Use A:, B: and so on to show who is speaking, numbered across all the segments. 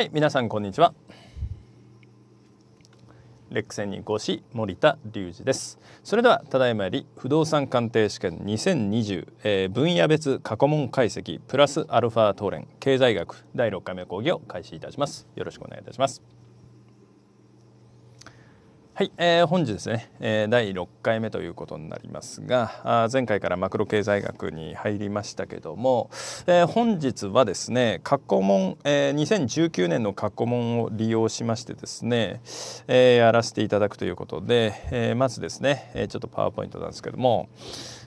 A: はい皆さんこんにちはレックセンに講師森田隆二ですそれではただいまより不動産鑑定試験2020、えー、分野別過去問解析プラスアルファ討論経済学第6回目講義を開始いたしますよろしくお願いいたしますはい、えー、本日ですね、えー、第6回目ということになりますがあ前回からマクロ経済学に入りましたけども、えー、本日はですね過去問、えー、2019年の過去問を利用しましてですね、えー、やらせていただくということで、えー、まずですね、えー、ちょっとパワーポイントなんですけども、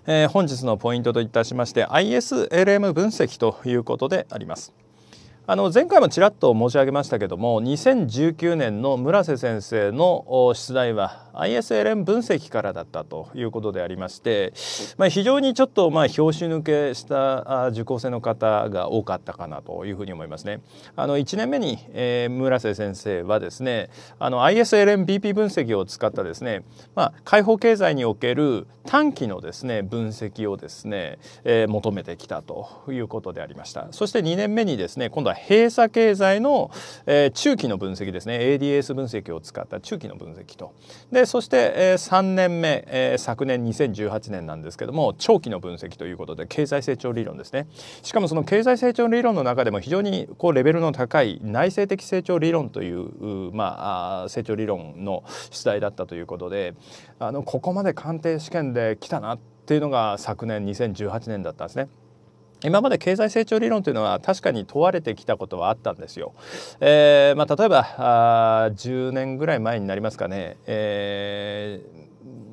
A: えー、本日のポイントといたしまして ISLM 分析ということであります。あの前回もちらっと申し上げましたけども2019年の村瀬先生の出題は ISLM 分析からだったということでありまして、まあ、非常にちょっとまあ拍子抜けした受講生の方が多かったかなというふうに思いますね。あの1年目に、村瀬先生はですね ISLMBP 分析を使ったですね、まあ、解放経済における短期のですね分析をですね、えー、求めてきたということでありました。そして2年目にですね今度閉鎖経済の、えー、中期の分析ですね ADS 分析を使った中期の分析とでそして、えー、3年目、えー、昨年2018年なんですけども長期の分析ということで経済成長理論ですねしかもその経済成長理論の中でも非常にこうレベルの高い内政的成長理論というまあ、成長理論の出題だったということであのここまで鑑定試験で来たなっていうのが昨年2018年だったんですね。今まで経済成長理論というのは確かに問われてきたことはあったんですよ。えーまあ、例えばあ10年ぐらい前になりますかね、え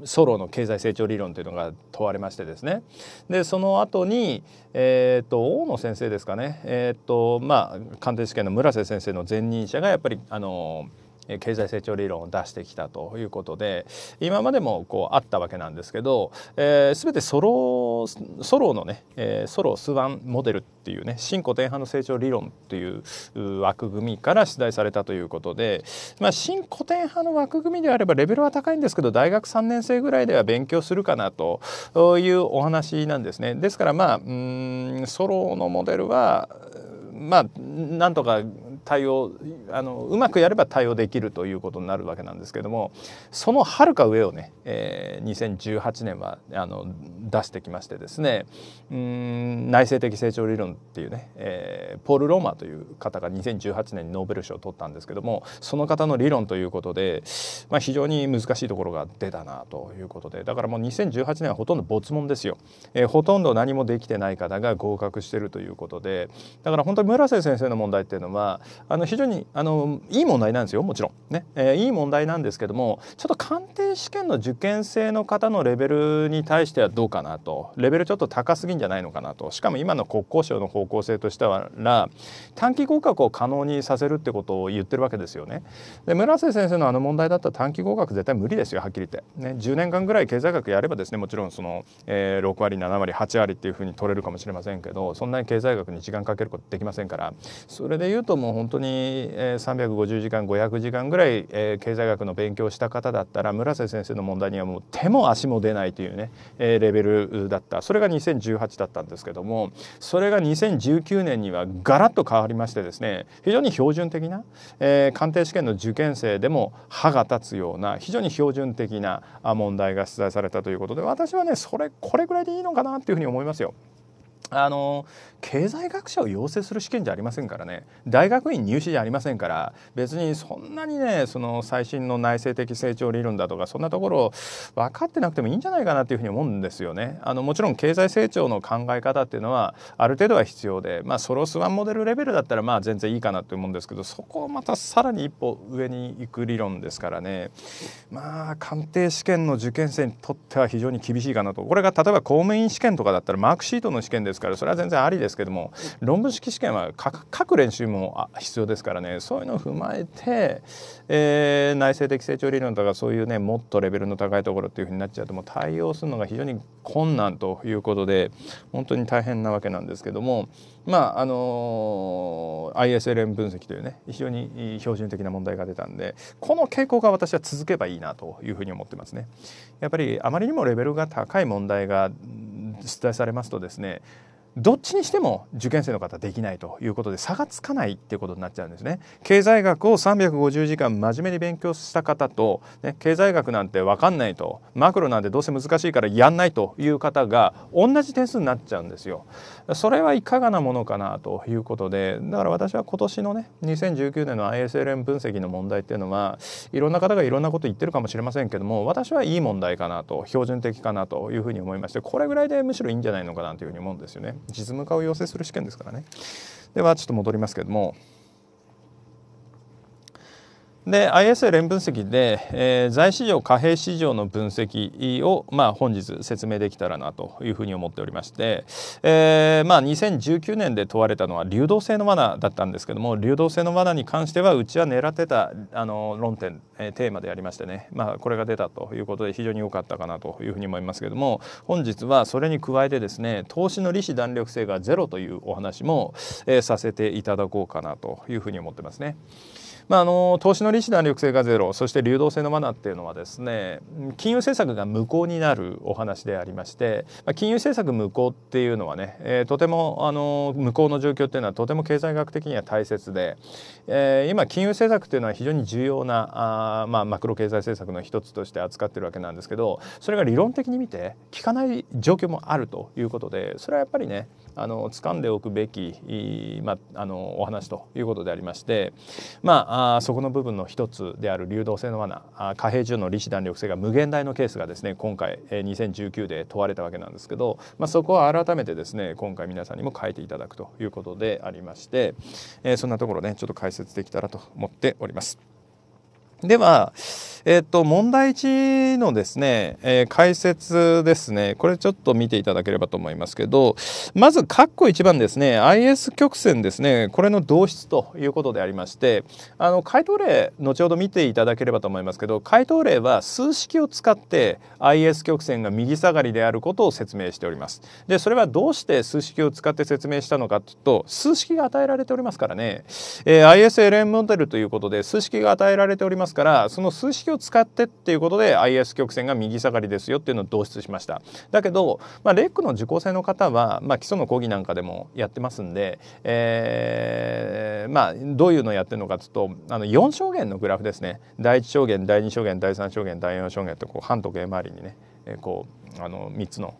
A: ー、ソロの経済成長理論というのが問われましてですねでその後に、えーと、大野先生ですかね、えーとまあ、鑑定試験の村瀬先生の前任者がやっぱりあのー経済成長理論を出してきたということで今までもこうあったわけなんですけど、えー、全てソロソロのね、えー、ソロスワンモデルっていうね新古典派の成長理論っていう枠組みから出題されたということで、まあ、新古典派の枠組みであればレベルは高いんですけど大学3年生ぐらいでは勉強するかなというお話なんですね。ですからまあうんソロのモデルはまあなんとか対応あのうまくやれば対応できるということになるわけなんですけどもそのはるか上をね、えー、2018年はあの出してきましてですねうん内政的成長理論っていうね、えー、ポール・ローマという方が2018年にノーベル賞を取ったんですけどもその方の理論ということで、まあ、非常に難しいところが出たなということでだからもう2018年はほとんど没問ですよ、えー、ほとんど何もできてない方が合格してるということでだから本当に村瀬先生の問題っていうのはあの非常にあのいい問題なんですよもちろんね、えー、いい問題なんですけどもちょっと鑑定試験の受験生の方のレベルに対してはどうかなとレベルちょっと高すぎんじゃないのかなとしかも今の国交省の方向性としては短期合格を可能にさせるってことを言ってるわけですよね。で村瀬先生のあの問題だったら短期合格絶対無理ですよはっきり言って、ね、10年間ぐらい経済学やればですねもちろんその、えー、6割7割8割っていうふうに取れるかもしれませんけどそんなに経済学に時間かけることできませんからそれで言うともう本当に350時間500時間ぐらい経済学の勉強をした方だったら村瀬先生の問題にはもう手も足も出ないというねレベルだったそれが2018だったんですけどもそれが2019年にはガラッと変わりましてですね非常に標準的な、え鑑定試験の受験生でも歯が立つような非常に標準的な問題が出題されたということで私はねそれこれぐらいでいいのかなっていうふうに思いますよ。あの経済学者を養成する試験じゃありませんからね大学院入試じゃありませんから別にそんなにねその最新の内政的成長理論だとかそんなところ分かってなくてもいいんじゃないかなっていうふうに思うんですよね。あのもちろん経済成長の考え方っていうのはある程度は必要で、まあ、ソロスワンモデルレベルだったらまあ全然いいかなと思うんですけどそこをまたさらに一歩上に行く理論ですからねまあ鑑定試験の受験生にとっては非常に厳しいかなとこれが例えば公務員試験とかだったらマークシートの試験ですですからそれは全然ありですけども論文式試験は書練習も必要ですからねそういうのを踏まえて、えー、内政的成長理論とかそういうねもっとレベルの高いところっていうふうになっちゃうともう対応するのが非常に困難ということで本当に大変なわけなんですけどもまああの ISLM 分析というね非常に標準的な問題が出たんでこの傾向が私は続けばいいなというふうに思ってますね。やっぱりあまりにもレベルが高い問題が出題されますとですねどっちにしても受験生の方できないということで差がつかないっていうことになっちゃうんですね。経済学を350時間真面目に勉強した方と、ね、経済学なんて分かんないとマクロなんてどうせ難しいからやんないという方が同じ点数になっちゃうんですよ。それはいかがなものかなということでだから私は今年のね2019年の ISLM 分析の問題っていうのはいろんな方がいろんなこと言ってるかもしれませんけども私はいい問題かなと標準的かなというふうに思いましてこれぐらいでむしろいいんじゃないのかなというふうに思うんですよね。実務化を要請する試験ですからねではちょっと戻りますけどもで ISA 連分析で、えー、財市場貨幣市場の分析を、まあ、本日説明できたらなというふうに思っておりまして、えーまあ、2019年で問われたのは流動性の罠だったんですけども流動性の罠に関してはうちは狙ってたあの論点、えー、テーマでありましてね、まあ、これが出たということで非常に良かったかなというふうに思いますけども本日はそれに加えてですね投資の利子弾力性がゼロというお話も、えー、させていただこうかなというふうに思ってますね。まあ、あの投資の利子弾力性がゼロそして流動性のマナーっていうのはですね金融政策が無効になるお話でありまして、まあ、金融政策無効っていうのはね、えー、とてもあの無効の状況っていうのはとても経済学的には大切で、えー、今金融政策っていうのは非常に重要なあ、まあ、マクロ経済政策の一つとして扱ってるわけなんですけどそれが理論的に見て効かない状況もあるということでそれはやっぱりねあの掴んでおくべき、まあ、あのお話ということでありましてまああそこの部分の一つである流動性の罠貨幣中の利子弾力性が無限大のケースがですね今回2019で問われたわけなんですけど、まあ、そこは改めてですね今回皆さんにも書いていただくということでありまして、えそんなところねちょっと解説できたらと思っております。では、えっ、と、問題1のですね、えー、解説ですね、これちょっと見ていただければと思いますけど、まず、括弧1番ですね、IS 曲線ですね、これの導出ということでありまして、あの、回答例、後ほど見ていただければと思いますけど、回答例は数式を使って IS 曲線が右下がりであることを説明しております。で、それはどうして数式を使って説明したのかというと、数式が与えられておりますからね、えー、ISLM モデルということで、数式が与えられておりますますからその数式を使ってっていうことで IS 曲線が右下がりですよっていうのを導出しましただけど、まあ、レックの受講生の方は、まあ、基礎の講義なんかでもやってますんで、えー、まあ、どういうのをやってるのかというとあの4証言のグラフですね第1証言第2証言第3証言第4証言ってこう反時計回りにね、えこうあの3つの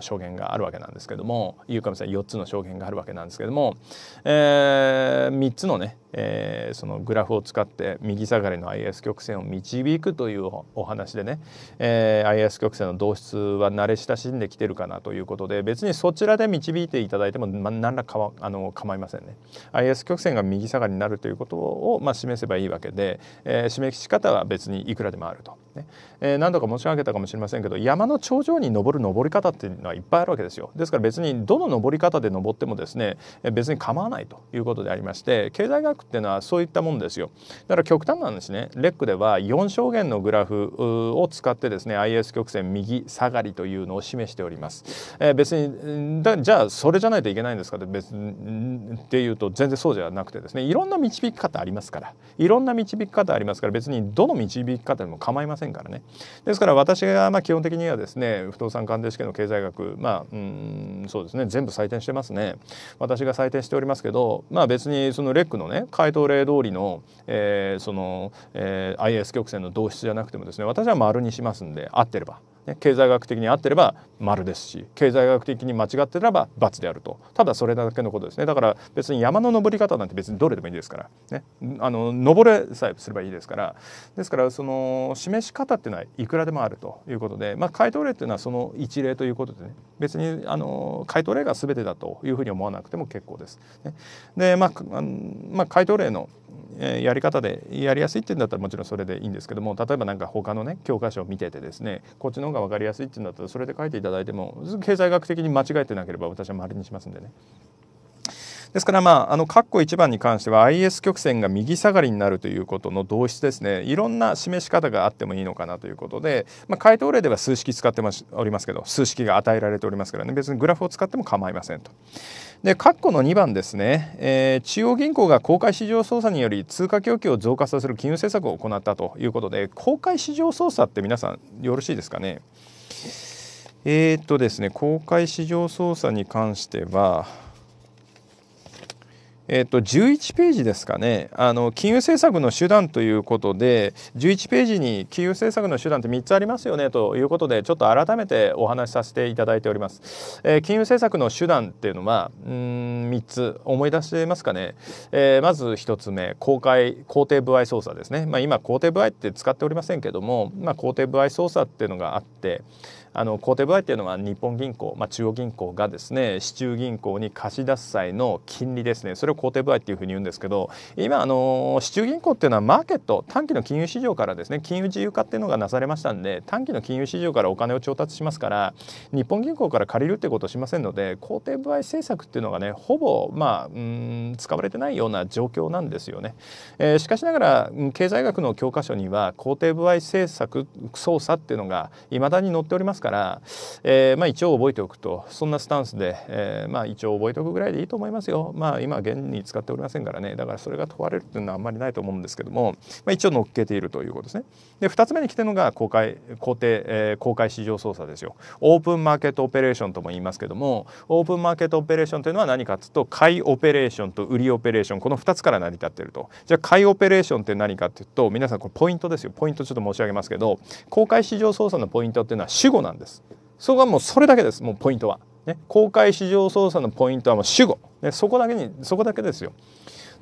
A: 証言があるわけなんですけども言うかもしれ4つの証言があるわけなんですけども、えー、3つのねえー、そのグラフを使って右下がりの IS 曲線を導くというお話でね、えー、IS 曲線の導出は慣れ親しんできてるかなということで別にそちらで導いていただいても、何らかわあの構いませんね。IS 曲線が右下がりになるということを、まあ、示せばいいわけで、えー、示し方は別にいくらでもあると。ねえー、何度か申し上げたかもしれませんけど山の頂上に登る登り方っていうのはいっぱいあるわけですよ。ですから別にどの登り方で登ってもですね別に構わないということでありまして経済学っていうのはそういったもんですよだから極端なんですねレックでは4証限のグラフを使ってですね IS 曲線右下がりというのを示しております、えー、別にだじゃあそれじゃないといけないんですかって別っていうと全然そうじゃなくてですねいろんな導き方ありますからいろんな導き方ありますから別にどの導き方でも構いませんからねですから私がまあ基本的にはですね不動産鑑定試験の経済学まあうんそうですね全部採点してますね私が採点しておりますけどまあ別にそのレックのねね答例通りの、えー、その、えー、IS 曲線の導出じゃなくてもですね私は丸にしますんで合ってれば。ね、経済学的に合ってれば丸ですし経済学的に間違ってれば罰であるとただそれだけのことですねだから別に山の登り方なんて別にどれでもいいですから、ね、あの登れさえすればいいですからですからその示し方っていうのはいくらでもあるということで、まあ、回答例っていうのはその一例ということでね別にあの回答例が全てだというふうに思わなくても結構です。ね、で、まあ、まあ、回答例のやり方でやりやすいっていうんだったらもちろんそれでいいんですけども例えば何か他のね教科書を見ててですねこっちの方が分かりやすいっていうんだったらそれで書いていただいても経済学的に間違えてなければ私は丸にしますんでね。ですからまああの括弧1番に関しては IS 曲線が右下がりになるということの同質ですねいろんな示し方があってもいいのかなということで、まあ、回答例では数式使っておりますけど数式が与えられておりますからね別にグラフを使っても構いませんと。で括弧の2番ですね、えー、中央銀行が公開市場操作により通貨供給を増加させる金融政策を行ったということで公開市場操作って皆さんよろしいですかねえー、っとですね公開市場操作に関してはえーと、と11ページですかねあの金融政策の手段ということで11ページに金融政策の手段って3つありますよねということでちょっと改めてお話しさせていただいております、えー、金融政策の手段っていうのはうん3つ思い出してますかね、えー、まず1つ目公開公定部合操作ですね、まあ、今公定部合って使っておりませんけども、まあ、公定部合操作っていうのがあって、あのコーテブっていうのは日本銀行、まあ、中央銀行がですね市中銀行に貸し出す際の金利ですねそれを公定テ合とっていうふうに言うんですけど今あの市中銀行っていうのはマーケット短期の金融市場からですね金融自由化っていうのがなされましたんで短期の金融市場からお金を調達しますから日本銀行から借りるってことをしませんので公定部合政策っていうのがねほぼまあうん使われてないような状況なんですよね、えー、しかしながら経済学の教科書には公定部合政策操作っていうのがいまだに載っておりますから、えー、まあ、一応覚えておくとそんなスタンスで、えー、まあ、一応覚えておくぐらいでいいと思いますよ。まあ、今現に使っておりませんからねだからそれが問われるっていうのはあんまりないと思うんですけども、まあ、一応乗っけているということですね。で2つ目に来てるのが公開公定、えー、公開市場操作ですよ。オープンマーケットオペレーションとも言いますけどもオープンマーケットオペレーションというのは何かっいうと買いオペレーションと売りオペレーションこの2つから成り立ってると。じゃあ買いオペレーションって何かっていうと皆さんこれポイントですよポイントちょっと申し上げますけど公開市場操作のポイントっていうのは主語なんですんですそこはもうそれだけですもうポイントは、ね、公開市場操作のポイントはもう主語、ね、そこだけにそこだけですよ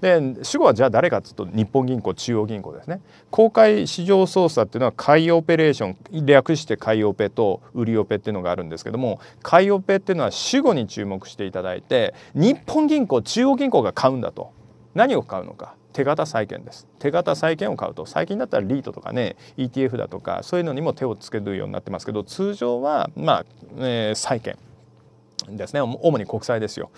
A: で主語はじゃあ誰かっつうと日本銀行中央銀行ですね公開市場操作っていうのは買いオペレーション略して買いオペと売りオペっていうのがあるんですけども買いオペっていうのは主語に注目していただいて日本銀行中央銀行が買うんだと何を買うのか手形債券です手形債券を買うと最近だったらリートとかね ETF だとかそういうのにも手をつけるようになってますけど通常はまあ、えー、債券ですね主に国債ですよ、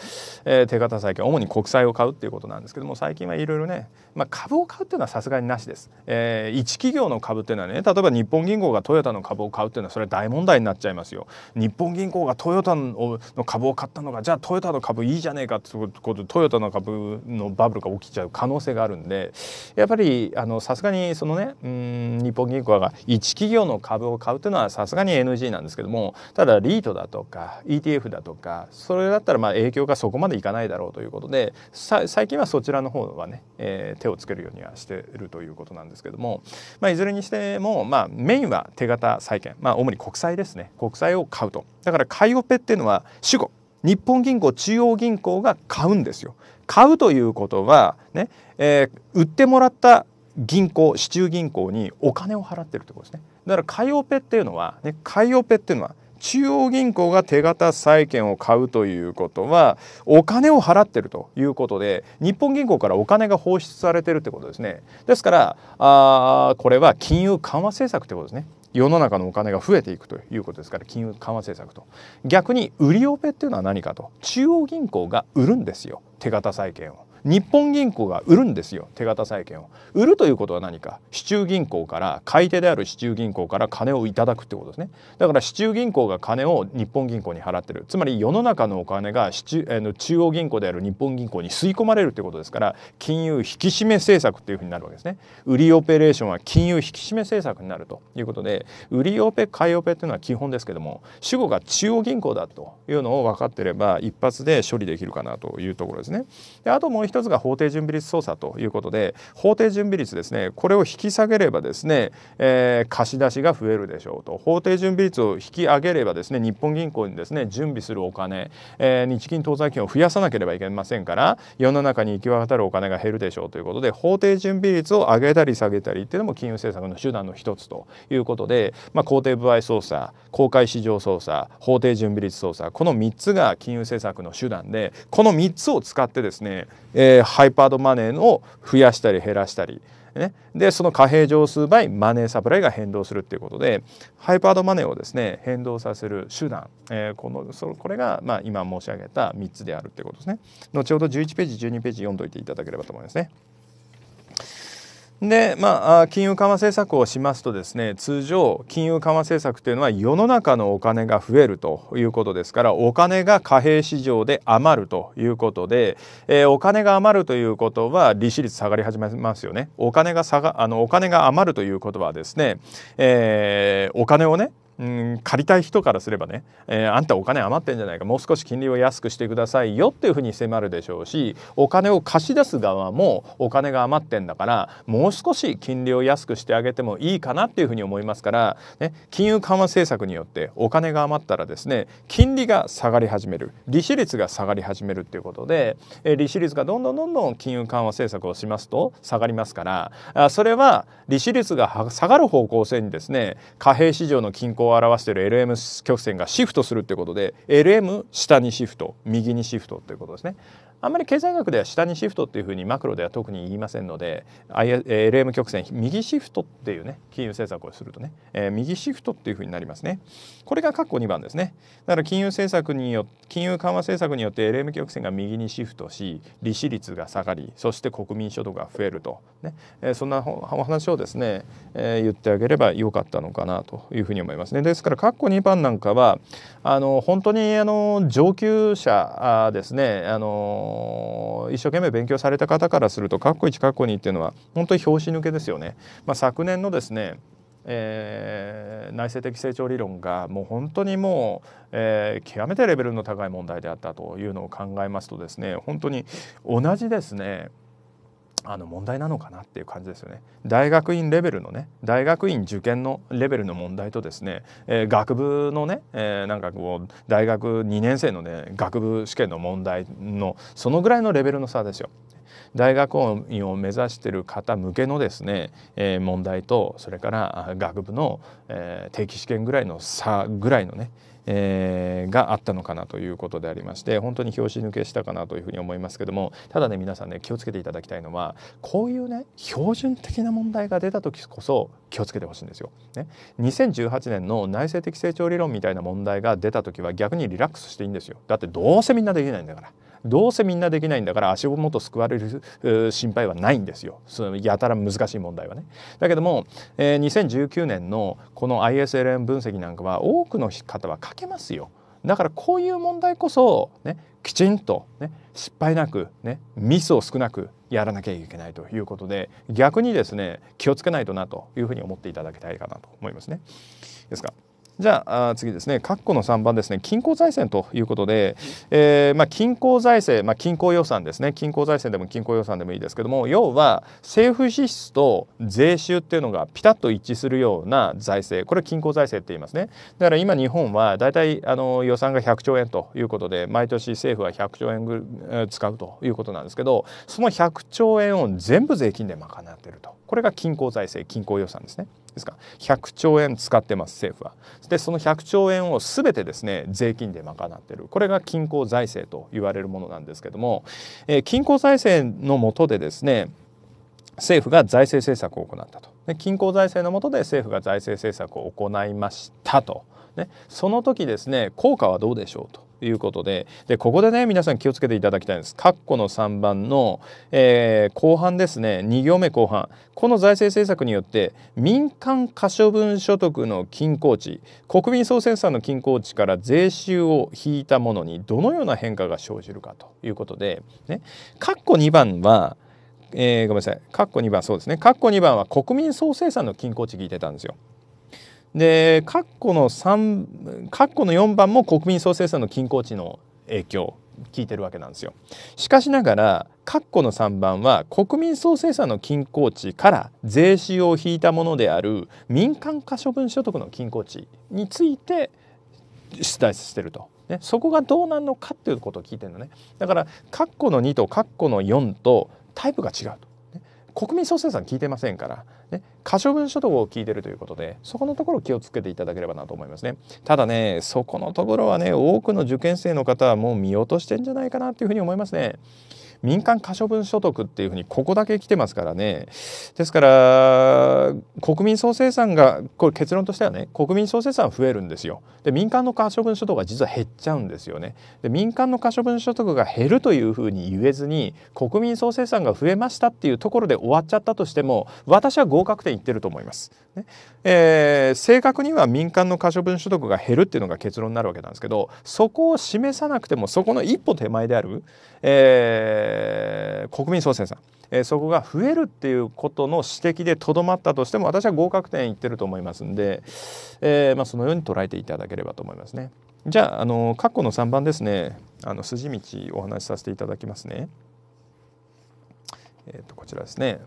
A: えー、手形債券主に国債を買うっていうことなんですけども最近はいろいろねまあ、株を買うっていうのはさすがになしです、えー、一企業の株っていうのはね例えば日本銀行がトヨタの株を買うっていうのはそれは大問題になっちゃいますよ日本銀行がトヨタの株を買ったのがじゃあトヨタの株いいじゃねえかってことトヨタの株のバブルが起きちゃう可能性があるんでやっぱりあのさすがにそのねうん日本銀行が一企業の株を買うっていうのはさすがに NG なんですけどもただリートだとか ETF だとかそれだったらまあ影響がそこまでいかないだろうということでさ最近はそちらの方はね、えー、手をつけるようにはしているということなんですけども、まあ、いずれにしても、まあ、メインは手形債券、まあ、主に国債ですね国債を買うとだから買いオペっていうのは主語日本銀行中央銀行が買うんですよ買うということはね、えー、売ってもらった銀行市中銀行にお金を払ってるってことですねだから買いオペっていうのはね買いオペっていうのは中央銀行が手形債券を買うということはお金を払ってるということで日本銀行からお金が放出されてるってことですねですからあこれは金融緩和政策ってことですね世の中のお金が増えていくということですから金融緩和政策と逆に売りオペっていうのは何かと中央銀行が売るんですよ手形債券を日本銀行が売るんですよ手形債券を。売るということは何か市中銀行から買い手である市中銀行から金をいただくってことですね。だから市中銀行が金を日本銀行に払ってるつまり世の中のお金が市中あの中央銀行である日本銀行に吸い込まれるってうことですから金融引き締め政策っていうふうになるわけですね。売りオペレーションは金融引き締め政策になるということで売りオペ買いオペというのは基本ですけども主語が中央銀行だというのを分かってれば一発で処理できるかなというところですね。であともう1つが法定準備率操作ということで法定準備率ですねこれを引き下げればですね、えー、貸し出しが増えるでしょうと法定準備率を引き上げればですね日本銀行にですね準備するお金、えー、日銀当座金を増やさなければいけませんから世の中に行き渡るお金が減るでしょうということで法定準備率を上げたり下げたりっていうのも金融政策の手段の一つということで、まあ、公定部合操作公開市場操作法定準備率操作この3つが金融政策の手段でこの3つを使ってですね、ええー、ハイパードマネーを増やしたり減らしたり、ね、でその貨幣乗数倍マネーサプライが変動するっていうことでハイパードマネーをですね変動させる手段、えー、このそこれが、まあ、今申し上げた3つであるってことですね。後ほど11ページ12ページ読んどいていただければと思いますね。で、まあ、金融緩和政策をしますとですね通常金融緩和政策というのは世の中のお金が増えるということですからお金が貨幣市場で余るということで、えー、お金が余るということは利子率下がり始めますよね。お金が下があのお金が余るということはですね、えー、お金をねうん借りたい人からすればね、えー、あんたお金余ってんじゃないかもう少し金利を安くしてくださいよっていうふうに迫るでしょうしお金を貸し出す側もお金が余ってんだからもう少し金利を安くしてあげてもいいかなっていうふうに思いますから、ね、金融緩和政策によってお金が余ったらですね金利が下がり始める利子率が下がり始めるっていうことで、えー、利子率がどんどんどんどん金融緩和政策をしますと下がりますからあそれは利子率が下がる方向性にですね貨幣市場の均衡を表している LM 曲線がシフトするってことで LM 下にシフト右にシフトっていうことですね。あんまり経済学では下にシフトっていうふうにマクロでは特に言いませんので LM 曲線右シフトっていうね金融政策をするとね、えー、右シフトっていうふうになりますねこれが括弧2番ですねだから金融政策によ金融緩和政策によって LM 曲線が右にシフトし利子率が下がりそして国民所得が増えるとね、えー、そんなお話をですね、えー、言ってあげればよかったのかなというふうに思いますね。ですから括弧2番なんかはあの本当にあの上級者ですねあの一生懸命勉強された方からすると括弧1括弧2っていうのは本当に拍子抜けですよね。まあ、昨年のですねえー、内政的成長理論がもう本当にもう、えー、極めてレベルの高い問題であったというのを考えますとですね本当に同じですねあの問題なのかなっていう感じですよね。大学院レベルのね大学院受験のレベルの問題とですね、えー、学部のね、えー、なんかこう大学2年生のね学部試験の問題のそのぐらいのレベルの差ですよ。大学院を目指してる方向けのですね、えー、問題とそれから学部の、えー、定期試験ぐらいの差ぐらいのね、えー、があったのかなということでありまして本当に拍子抜けしたかなというふうに思いますけどもただね皆さんね気をつけていただきたいのはこういうね標準的な問題が出た時こそ気をつけてほしいんですよ。ね、2018年の内政的成長理論みたいな問題が出た時は逆にリラックスしていいんですよ。だってどうせみんなできないんだから。どうせみんなできないんだから足元救われる心配はないんですよそのやたら難しい問題はね。だけども、えー、2019年のこの ISLM 分析なんかは多くの方は書けますよ。だからこういう問題こそ、ね、きちんと、ね、失敗なく、ね、ミスを少なくやらなきゃいけないということで逆にですね気をつけないとなというふうに思っていただきたいかなと思いますね。ですかじゃあ次ですね括弧の3番ですね均衡財政ということで、えー、まあ、均衡財政、まあ、均衡予算ですね均衡財政でも均衡予算でもいいですけども要は政府支出と税収っていうのがピタッと一致するような財政これ均衡財政って言いますねだから今日本はだいたいあの予算が100兆円ということで毎年政府は100兆円ぐ使うということなんですけどその100兆円を全部税金で賄っているとこれが均衡財政均衡予算ですね。ですか100兆円使ってます政府は。でその100兆円を全てですね税金で賄っているこれが均衡財政と言われるものなんですけども、えー、均財政のもとでですね政府が財政政策を行ったと。で均衡財政のもとで政府が財政政策を行いましたと。ね、その時ですね効果はどうでしょうということででここでね皆さん気をつけていただきたいんです。括弧の3番の、えー、後半ですね2行目後半この財政政策によって民間可処分所得の均衡値国民総生産の均衡値から税収を引いたものにどのような変化が生じるかということで、括弧2番はえー、ごめんなさい。括弧2番そうですね。括弧2番は国民総生産の均衡値聞いてたんですよ。で括弧の3括弧の4番も国民総生産の均衡値の影響聞いてるわけなんですよ。しかしながら括弧の3番は国民総生産の均衡値から税収を引いたものである民間可処分所得の均衡値について出題してると。ね、そこがどうなるのかっていうことを聞いてるのねだから括弧の2と括弧の4とタイプが違うと国民総生産聞いてませんから、ね、可処分所得を聞いてるということでそこのところ気をつけていただければなと思いますねただねそこのところはね多くの受験生の方はもう見落としてんじゃないかなというふうに思いますね。民間可処分所得っていうふうにここだけ来てますからねですから国民総生産がこれ結論としてはね国民総生産増えるんですよで民間の可処分所得が実は減っちゃうんですよねで民間の可処分所得が減るというふうに言えずに国民総生産が増えましたっていうところで終わっちゃったとしても私は合格点いってると思いますねえー、正確には民間の可処分所得が減るっていうのが結論になるわけなんですけどそこを示さなくてもそこの一歩手前である、えー、国民総生産、えー、そこが増えるっていうことの指摘でとどまったとしても私は合格点いってると思いますんで、えーまあ、そのように捉えていただければと思いますね。じゃああの括弧の3番ですねあの筋道お話しさせていただきますね。えー、とこちらですね。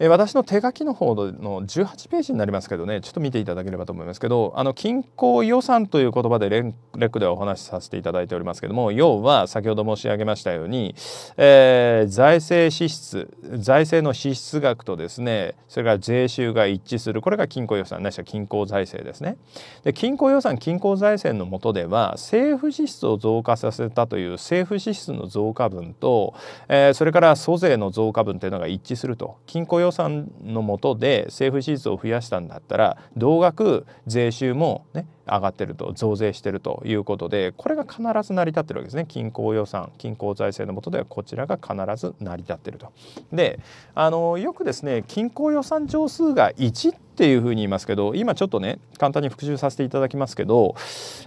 A: え私の手書きの方の18ページになりますけどねちょっと見ていただければと思いますけどあの均衡予算という言葉でレックではお話しさせていただいておりますけども要は先ほど申し上げましたように、えー、財政支出財政の支出額とですねそれから税収が一致するこれが均衡予算なしは均衡財政ですね。で均衡予算均衡財政の下では政府支出を増加させたという政府支出の増加分と、えー、それから租税の増加分というのが一致すると均衡予予算のもとで政府支出を増やしたんだったら同額税収も、ね、上がってると増税してるということでこれが必ず成り立ってるわけですね均衡予算均衡財政のもとではこちらが必ず成り立ってると。であのよくですね均衡予算上数が1っていうふうに言いますけど今ちょっとね簡単に復習させていただきますけど、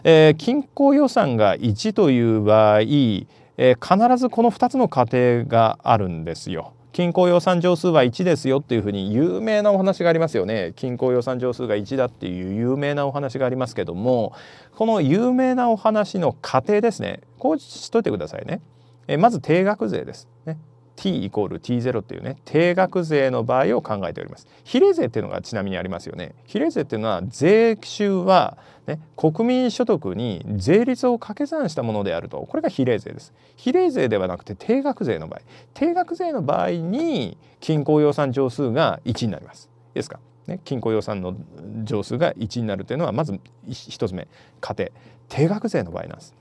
A: えー、均衡予算が1という場合、えー、必ずこの2つの過程があるんですよ。均衡予算乗数は1ですよっていうふうに有名なお話がありますよね均衡予算乗数が1だっていう有名なお話がありますけどもこの有名なお話の過程ですねこうしといてくださいね。えまず定額税です、ね、t イコール t0 というね定額税の場合を考えております。比例税っていうのがちなみにありますよね。比例税っていうのは税収は、ね、国民所得に税率を掛け算したものであるとこれが比例税です。比例税ではなくて定額税の場合定額税の場合に均衡予算乗数が1になります。いいですかね、均衡予算の乗数が1になるというのはまず1つ目仮定定額税の場合なんです。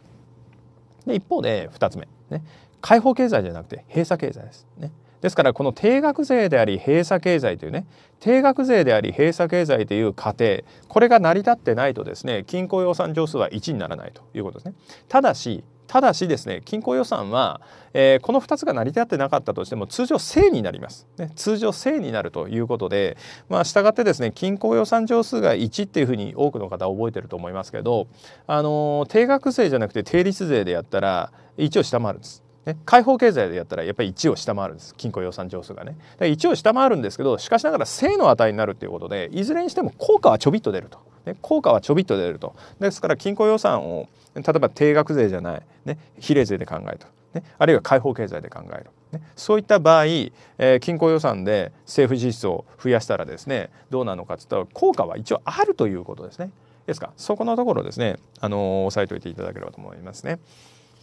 A: で一方で2つ目ね開放経済じゃなくて閉鎖経済ですね。ですからこの定額税であり閉鎖経済というね定額税であり閉鎖経済という過程これが成り立ってないとですね均衡予算上数は1にならないということですね。ただしただしですね均衡予算は、えー、この2つが成り立ってなかったとしても通常正になります、ね、通常正になるということでまあ従ってですね均衡予算上数が1っていうふうに多くの方は覚えてると思いますけどあのー、定額税じゃなくて定率税でやったら1を下回るんですね、開放経済でやったらやっぱり1を下回るんです均衡予算上数がねだ1を下回るんですけどしかしながら正の値になるということでいずれにしても効果はちょびっと出ると、ね、効果はちょびっと出るとですから均衡予算を例えば定額税じゃない、ね、比例税で考えるね、あるいは開放経済で考える、ね、そういった場合、えー、均衡予算で政府支出を増やしたらですねどうなのかっていったら効果は一応あるということですね。ですかそこのところですね、あのー、押さえておいていただければと思いますね。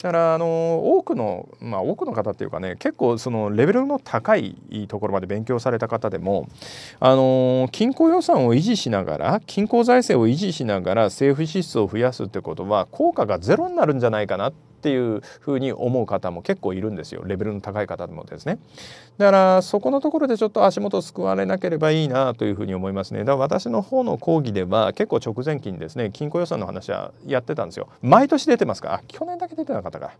A: だからあの多くの、まあ、多くの方っていうかね結構そのレベルの高いところまで勉強された方でもあの均衡予算を維持しながら均衡財政を維持しながら政府支出を増やすってことは効果がゼロになるんじゃないかなっっていうふうに思う方も結構いるんですよレベルの高い方でもですねだからそこのところでちょっと足元救われなければいいなというふうに思いますねだから私の方の講義では結構直前期にですね金庫予算の話はやってたんですよ毎年出てますから去年だけ出てなかったから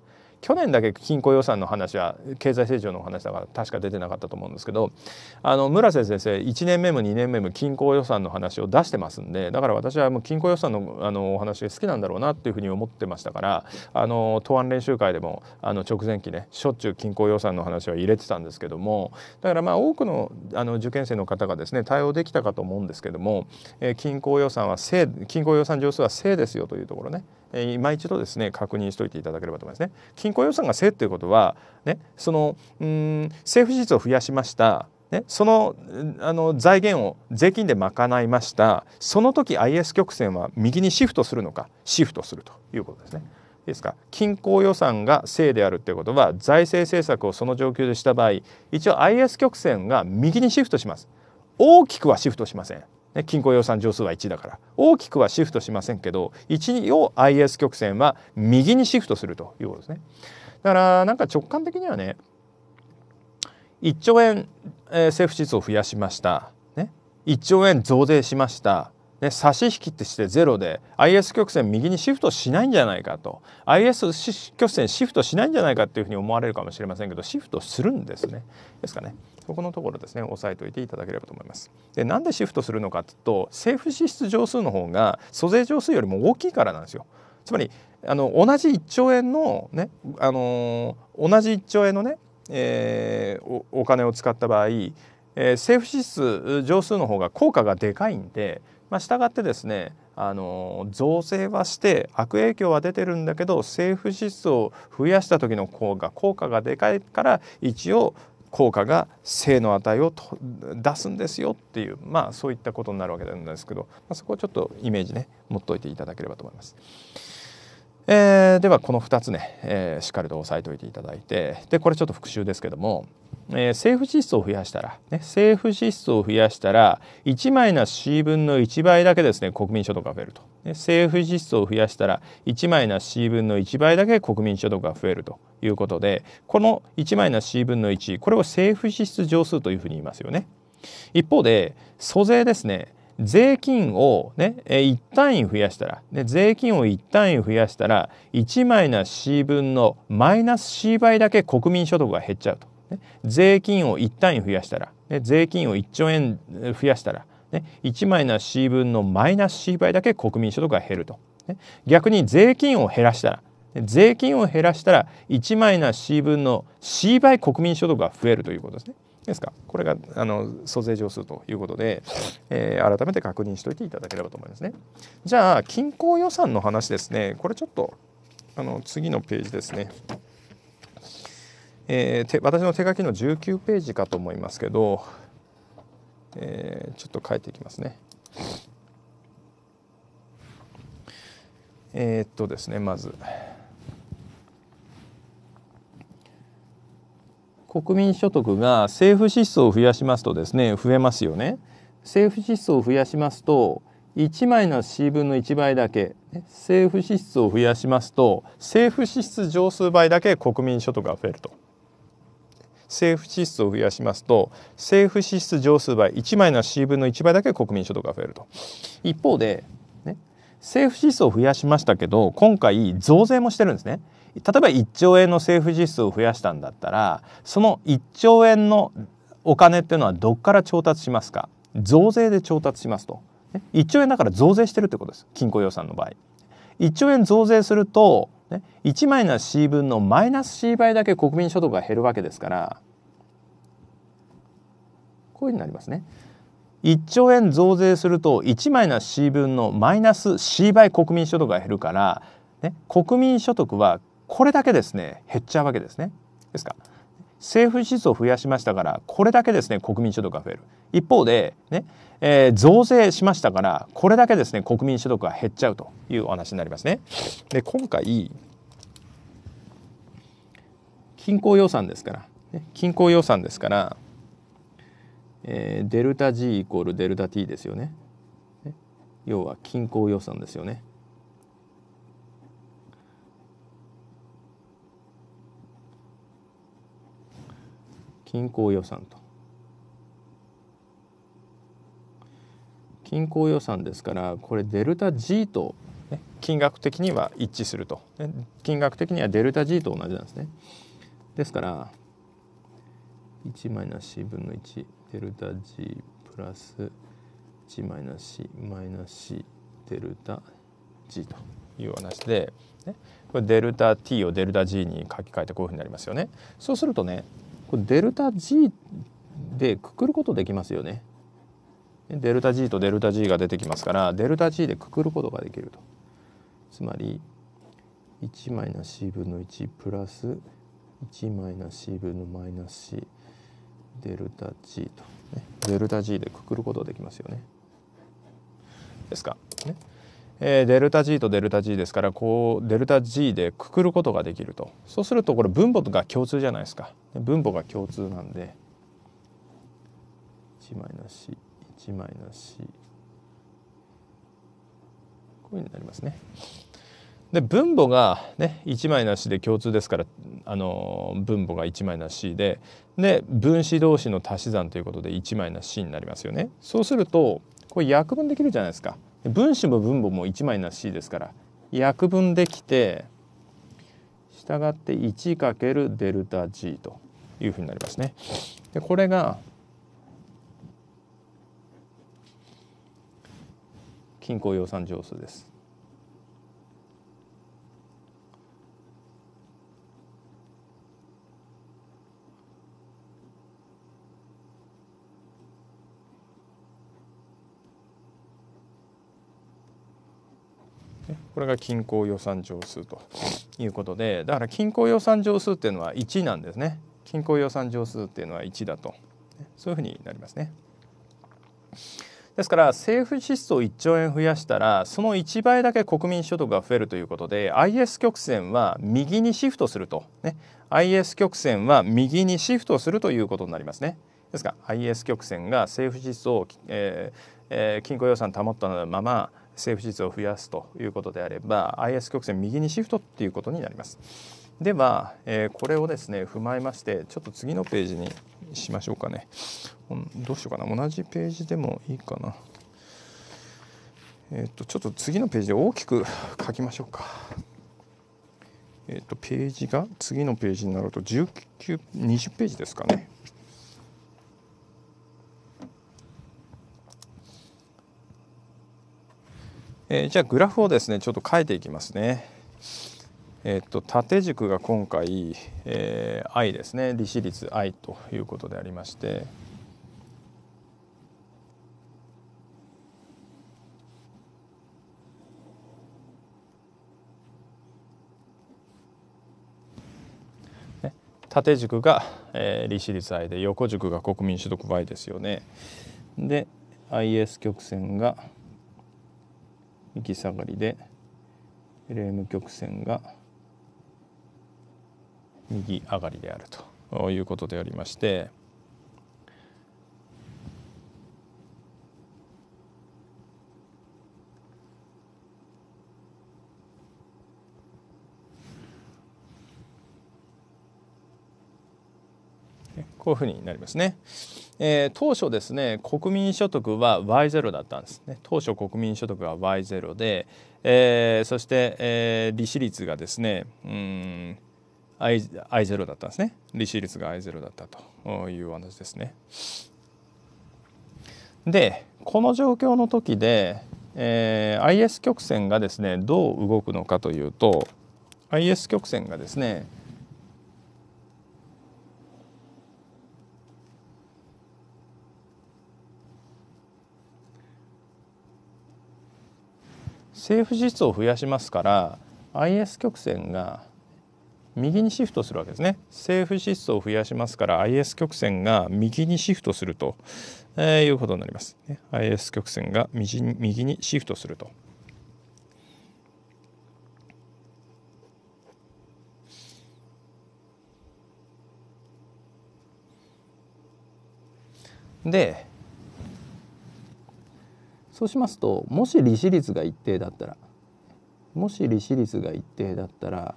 A: 去年だけ金庫予算の話は経済成長の話だから確か出てなかったと思うんですけどあの村瀬先生1年目も2年目も金庫予算の話を出してますんでだから私はもう金庫予算のあのお話が好きなんだろうなっていうふうに思ってましたからあの答案練習会でもあの直前期ねしょっちゅう金庫予算の話は入れてたんですけどもだからまあ多くのあの受験生の方がですね対応できたかと思うんですけども、え庫均衡予算は正均衡予算上数は正ですよというところね今一度ですね確認しておいていただければと思いますね。均衡予算が正ということは、ね、そのうん政府支出を増やしました、ね、そのあの財源を税金で賄いましたその時 IS 曲線は右にシフトするのかシフトするということですね。いいですか均衡予算が正であるということは財政政策をその状況でした場合一応 IS 曲線が右にシフトします大きくはシフトしませんね、均衡予算乗数は1だから大きくはシフトしませんけど1を IS 曲線は右にシフトするということですね。だからなんか直感的にはね1兆円、えー、政府支出を増やしました、ね、1兆円増税しました、ね、差し引きってしてゼロで IS 曲線右にシフトしないんじゃないかと IS 曲線シフトしないんじゃないかっていうふうに思われるかもしれませんけどシフトするんですね。ですかね。そこのところですね押さえておいていただければと思います。でなんでシフトするのかというと政府支出上数の方が租税上数よりも大きいからなんですよ。つまりあの同じ1兆円のねあのー、同じ1兆円のね、えー、お金を使った場合、えー、政府支出上数の方が効果がでかいんで、まあ、がってですねあの増税はして悪影響は出てるんだけど政府支出を増やした時の効果効果がでかいから一応効果が正の値を出すんですよっていうまあそういったことになるわけなんですけど、まあ、そこをちょっとイメージね持っといていただければと思います。えー、ではこの2つね、えー、しっかりと押さえておいていただいてでこれちょっと復習ですけどもえー、政府支出を増やしたら、ね、政府支出を増やしたら1マイナス C 分の1倍だけですね国民所得が増えると、ね、政府支出を増やしたら1マイナス C 分の1倍だけ国民所得が増えるということでこの1マイナス C 分の1これを政府支出乗数というふうに言いますよね。一方で租税ですね税金をね1単位増やしたら、ね、税金を1単位増やしたら1マイナス C 分のマイナス C 倍だけ国民所得が減っちゃうと。ね、税金を1単位増やしたら、ね、税金を1兆円増やしたら、ね、1枚イ C 分のマイナス C 倍だけ国民所得が減ると、ね、逆に税金を減らしたら税金を減らしたら1枚の C 分の C 倍国民所得が増えるということですね。ですかこれがあの租税上数ということで、えー、改めて確認しておいていただければと思いますね。じゃあ均衡予算の話ですねこれちょっとあの次のページですね。えー、私の手書きの19ページかと思いますけど、えー、ちょっと書いていきますね。えー、っとですねまず国民所得が政府支出を増やしますとですね増えますよね。政府支出を増やしますと1マイナス C 分の1倍だけ政府支出を増やしますと政府支出上数倍だけ国民所得が増えると。政府支出を増やしますと政府支出上数倍1枚の C 分の1倍だけ国民所得が増えると一方で、ね、政府支出を増やしましたけど今回増税もしてるんですね。例えば1兆円の政府支出を増やしたんだったらその1兆円のお金っていうのはどっから調達しますか増税で調達しますと1兆円だから増税してるってことです金庫予算の場合1兆円増税するとね、1マイナス C 分のマイナス C 倍だけ国民所得が減るわけですからこういうふうになりますね。1兆円増税すると1マイナス C 分のマイナス C 倍国民所得が減るから、ね、国民所得はこれだけですね減っちゃうわけですね。ですか政府支出を増やしましたからこれだけですね国民所得が増える。一方でねえー、増税しましたからこれだけですね国民所得が減っちゃうというお話になりますね。で今回均衡予算ですから、ね、均衡予算ですから、えー、デルタ G イコールデルタ T ですよね。要は均衡予算ですよね。均衡予算と均衡予算ですからこれデルタ G と、ね、金額的には一致すると、ね、金額的にはデルタ G と同じなんですねですから1マイナス C 分の1デルタ G プラス1マイナス C マイナス C デルタ G という話で、ね、これデルタ T をデルタ G に書き換えてこういうふうになりますよねそうするとねこれデルタ G でくくることできますよねデルタ G とデルタ G が出てきますからデルタ G でくくることができるとつまり1マイナス C 分の1プラス1マイナス C 分のマイナス C デルタ G と、ね、デルタ G でくくることできますよね。ですか。ねえー、デルタ G とデルタ G ですからこうデルタ G でくくることができるとそうするとこれ分母が共通じゃないですか分母が共通なんで1マイナス C 1マイナス C こういうになりますね。で分母が、ね、1マイナス C で共通ですからあの分母が1マイナス C でで分子同士の足し算ということで1マイナス C になりますよね。そうするとこれ約分できるじゃないですか。分子も分母も1マイナス C ですから約分できて従って 1× デルタ G というふうになりますね。でこれが均衡予算上数です。これが均衡予算上数ということでだから均衡予算上数っていうのは1なんですね均衡予算上数っていうのは1だとそういうふうになりますね。ですから政府支出を1兆円増やしたらその1倍だけ国民所得が増えるということで IS 曲線は右にシフトすると、ね、IS 曲線は右にシフトするということになりますね。ですから IS 曲線が政府支出を、えーえー、均衡予算保ったまま政府支出を増やすということであれば IS 曲線右にシフトっていうことになります。では、えー、これをですね踏まえましてちょっと次のページにしましょうかね。どうしようかな。同じページでもいいかな。えっ、と、ちょっと次のページで大きく書きましょうか。えっ、と、ページが次のページになると19、20ページですかね。えー、じゃあグラフをですね、ちょっと書いていきますね。えっと、縦軸が今回、えー、I ですね利子率 I ということでありまして。縦軸が、えー、利子率 I で横軸が国民所得 Y ですよね。で IS 曲線が行き下がりで LM 曲線が右上がりであるということでありまして。こういうふうになりますね。えー、当初ですね国民所得は y ロだったんですね当初国民所得が y ロで、えー、そして、えー、利子率がですねうん I、0だったんですね利子率が I0 だったという話ですね。でこの状況の時で、えー、IS 曲線がですねどう動くのかというと IS 曲線がですね政府実を増やしますから IS 曲線が右にシフトするわけですね政府質素を増やしますから IS 曲線が右にシフトすると、えー、いうことになります、ね、IS 曲線が右に右にシフトするとでそうしますともし利子率が一定だったらもし利子率が一定だったら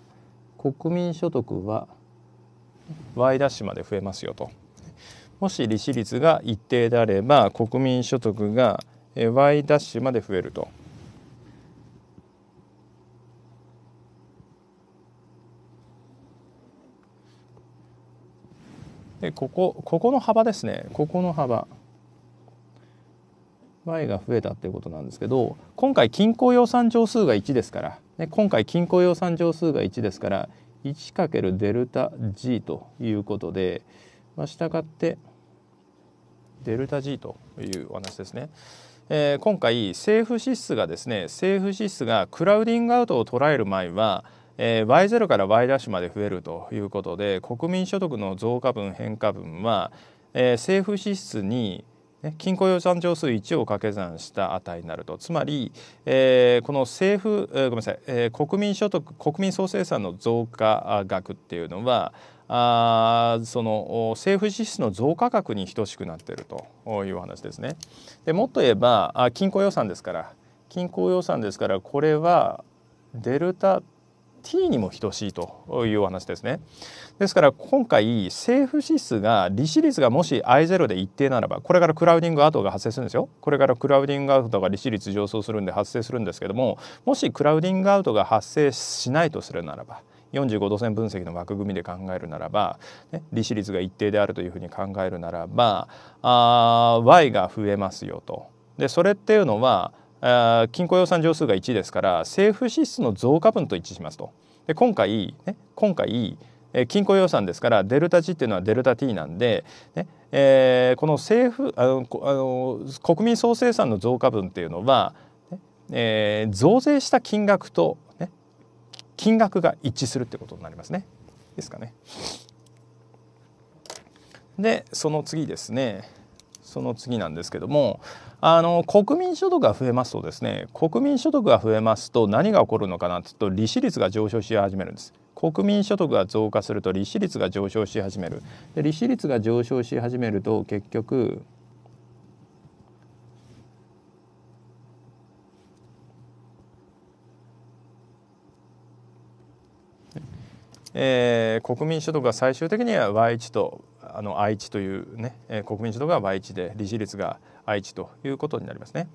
A: 国民所得は Y ダッシュまで増えますよともし利子率が一定であれば国民所得が Y ダッシュまで増えると。でここここの幅ですねここの幅 y が増えたっていうことなんですけど今回均衡予算乗数が1ですから、ね、今回均衡予算乗数が1ですから 1× デルタ g ということで、まあ、したがってデルタ g というお話ですね。えー、今回政府支出がですね政府支出がクラウディングアウトを捉える前は、えー、y0 から y' まで増えるということで国民所得の増加分変化分は、えー、政府支出にね、均衡予算上数1を掛け算した値になるとつまり、えー、この政府、えー、ごめんなさい、えー、国民所得国民総生産の増加額っていうのはあその政府支出の増加額に等しくなっているという話ですね。でもっと言えば均衡予算ですから均衡予算ですからこれはデルタ t にも等しいというお話ですね。ですから今回政府支指数が利子率がもし i0 で一定ならばこれからクラウディングアウトが発生するんですよ。これからクラウディングアウトが利子率上昇するんで発生するんですけどももしクラウディングアウトが発生しないとするならば45度線分析の枠組みで考えるならば、ね、利子率が一定であるというふうに考えるならばあ y が増えますよと。でそれっていうのはあ均衡予算上数が1ですから政府支出の増加分と一致しますと。で今回、ね、今回え均衡予算ですからデルタ値っていうのはデルタ T なんで、ねえー、この政府あの国民総生産の増加分っていうのは、ねえー、増税した金額と、ね、金額が一致するってことになりますね。ですかね。でその次ですね。その次なんですけどもあの国民所得が増えますとですね国民所得が増えますと何が起こるのかなというと利子率が上昇し始めるんです。国民所得が増加すると利子率が上昇し始めるで利子率が上昇し始めると結局えー、国民所得が最終的には Y1 とあの愛知というね国民所得が倍1で利子率が愛知ということになりますね。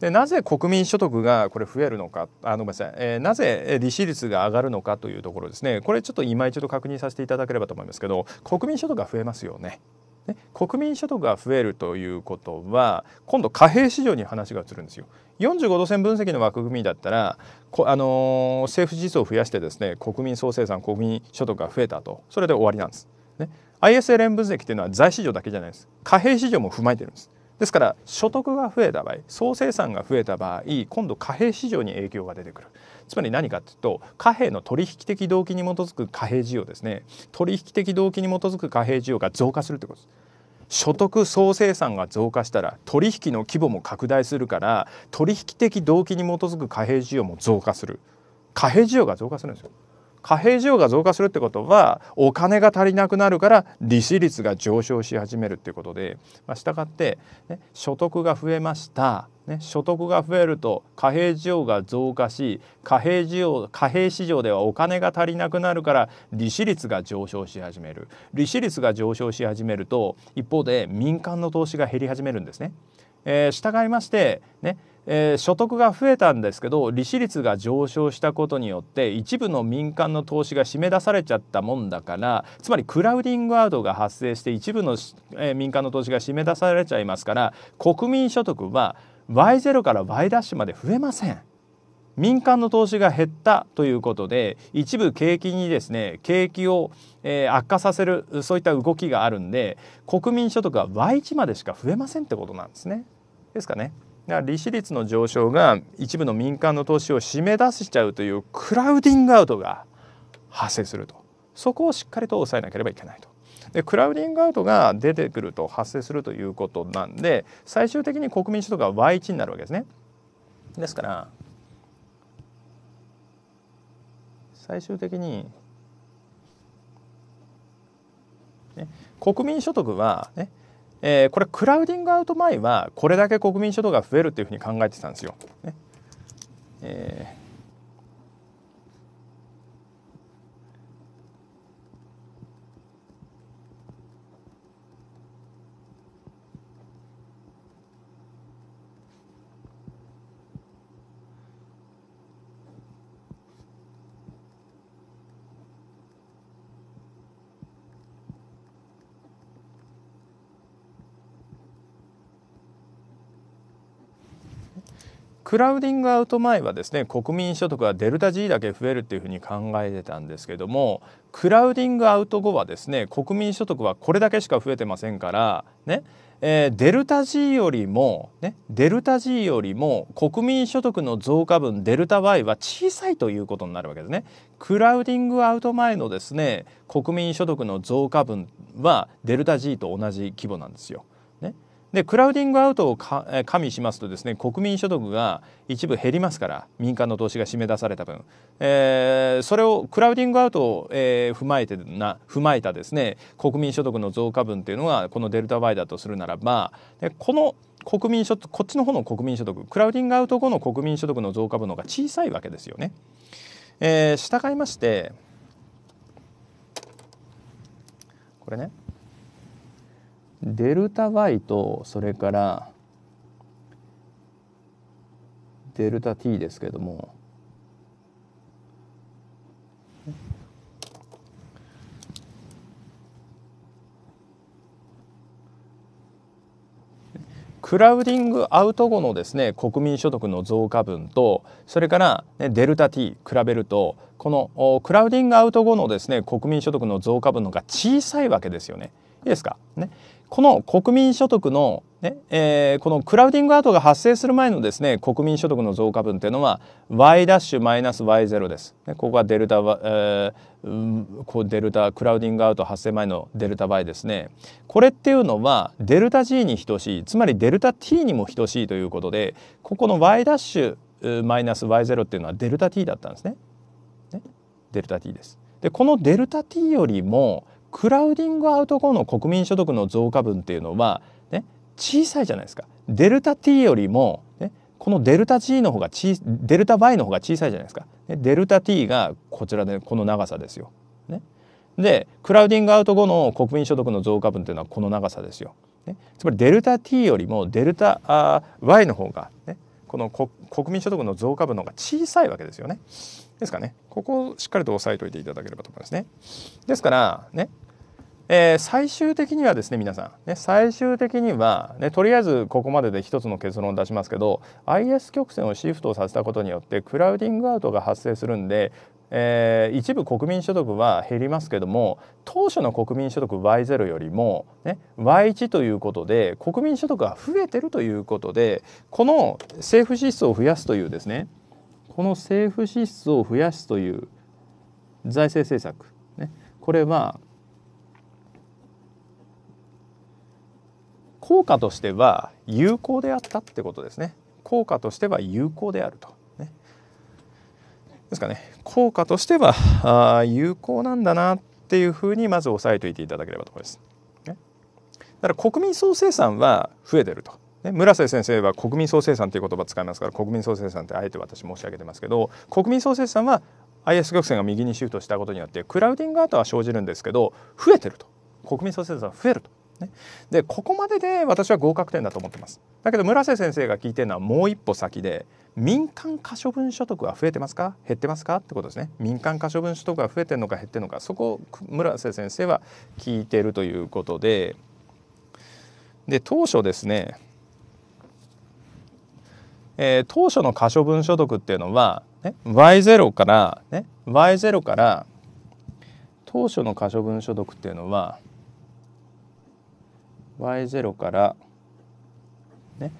A: でなぜ国民所得がこれ増えるのかあのごめんなさい、えー、なぜ利子率が上がるのかというところですねこれちょっと今一度確認させていただければと思いますけど国民所得が増えますよね。ね、国民所得が増えるということは今度貨幣市場に話が移るんですよ。45度線分析の枠組みだったらあのー、政府支出を増やしてですね国民総生産国民所得が増えたとそれで終わりなんです。ね、ISLM 分析というのは財市場だけじゃないです貨幣市場も踏まえてるんですですから所得が増えた場合総生産が増えた場合今度貨幣市場に影響が出てくるつまり何かというと貨幣の取引的動機に基づく貨幣需要ですね取引的動機に基づく貨幣需要が増加するということです所得総生産が増加したら取引の規模も拡大するから取引的動機に基づく貨幣需要も増加する貨幣需要が増加するんですよ貨幣需要が増加するってことはお金が足りなくなるから利子率が上昇し始めるっていうことで、まあ、したがって、ね、所得が増えました、ね、所得が増えると貨幣需要が増加し貨幣需要貨幣市場ではお金が足りなくなるから利子率が上昇し始める利子率が上昇し始めると一方で民間の投資が減り始めるんですね。えー、従いまして、ね、えー、所得が増えたんですけど利子率が上昇したことによって一部の民間の投資が締め出されちゃったもんだからつまりクラウディングアウトが発生して一部の、えー、民間の投資が締め出されちゃいますから国民所得は Y0 から Y ダッシュまで増えません。民間の投資が減ったということで一部景気にですね景気を、えー、悪化させるそういった動きがあるんで国民所得は Y1 までしか増えませんってことなんですね。ですかね。が利子率の上昇が一部の民間の投資を締め出しちゃうというクラウディングアウトが発生するとそこをしっかりと抑えなければいけないと。でクラウディングアウトが出てくると発生するということなんで最終的に国民所得が Y1 になるわけですね。ですから最終的に、ね、国民所得は、ね、えー、これクラウディングアウト前はこれだけ国民所得が増えるというふうに考えてたんですよ。ねえークラウディングアウト前はですね国民所得はデルタ G だけ増えるっていうふうに考えてたんですけどもクラウディングアウト後はですね国民所得はこれだけしか増えてませんからねえー、デルタ G よりも、ね、デルタ G よりも国民所得の増加分デルタ Y は小さいということになるわけですね。クラウディングアウト前のですね国民所得の増加分はデルタ G と同じ規模なんですよ。でクラウディングアウトを加味しますとですね国民所得が一部減りますから民間の投資が締め出された分、えー、それをクラウディングアウトを、えー、踏まえてな踏まえたですね国民所得の増加分というのがこのデルタ Y だとするならばでこの国民所得こっちの方の国民所得クラウディングアウト後の国民所得の増加分の方が小さいわけですよね。えー、従いましてこれねデルタ y とそれからデルタ t ですけどもクラウディングアウト後のですね国民所得の増加分とそれから、ね、デルタ t 比べるとこのクラウディングアウト後のですね国民所得の増加分のが小さいわけですよね。いいですか、ね、この国民所得のねえー、このクラウディングアウトが発生する前のですね国民所得の増加分というのは y ダッシュマイナス y ゼロです、ね、ここがデルタ、えー、こうデルタクラウディングアウト発生前のデルタ y ですねこれっていうのはデルタ g に等しいつまりデルタ t にも等しいということでここの y ダッシュマイナス y ゼロっていうのはデルタ t だったんですね。ねデルタ t です。でこのデルタ t よりもクラウディングアウト後の国民所得の増加分っていうのは、ね、小さいじゃないですかデルタ T よりも、ね、このデルタ G の方がデルタ Y の方が小さいじゃないですか、ね、デルタ T がこちらでこの長さですよ。ね、でクラウディングアウト後の国民所得の増加分っていうのはこの長さですよ。ね、つまりデルタ T よりもデルタあ Y の方が、ね、この国民所得の増加分の方が小さいわけですよね。ですかねここをしっかりと押さえておいていただければと思いますね。ですからね、えー、最終的にはですね皆さん、ね、最終的には、ね、とりあえずここまでで一つの結論を出しますけど IS 曲線をシフトさせたことによってクラウディングアウトが発生するんでえー、一部国民所得は減りますけども当初の国民所得 Y0 よりも、ね、Y1 ということで国民所得が増えてるということでこの政府支出を増やすというですねこの政府支出を増やすという財政政策、ね、これは効果としては有効であったってことですね効果としては有効であると、ね、ですかね効果としてはあ有効なんだなっていうふうにまず押さえておいていただければと思います、ね、だから国民総生産は増えてるとね、村瀬先生は国民総生産という言葉を使いますから国民総生産ってあえて私申し上げてますけど国民総生産は IS 曲線が右にシフトしたことによってクラウディングアートは生じるんですけど増えてると国民総生産は増えると。ね、でここまでで私は合格点だと思ってますだけど村瀬先生が聞いてるのはもう一歩先で民間可処分所得は増えてますか減ってますかってことですね民間可処分所得が増えてるのか減ってるのかそこを村瀬先生は聞いてるということでで当初ですねえー、当初の可処分所得っていうのは、ね、Y0 から、ね、Y0 から当初の可処分所得っていうのは Y0 からね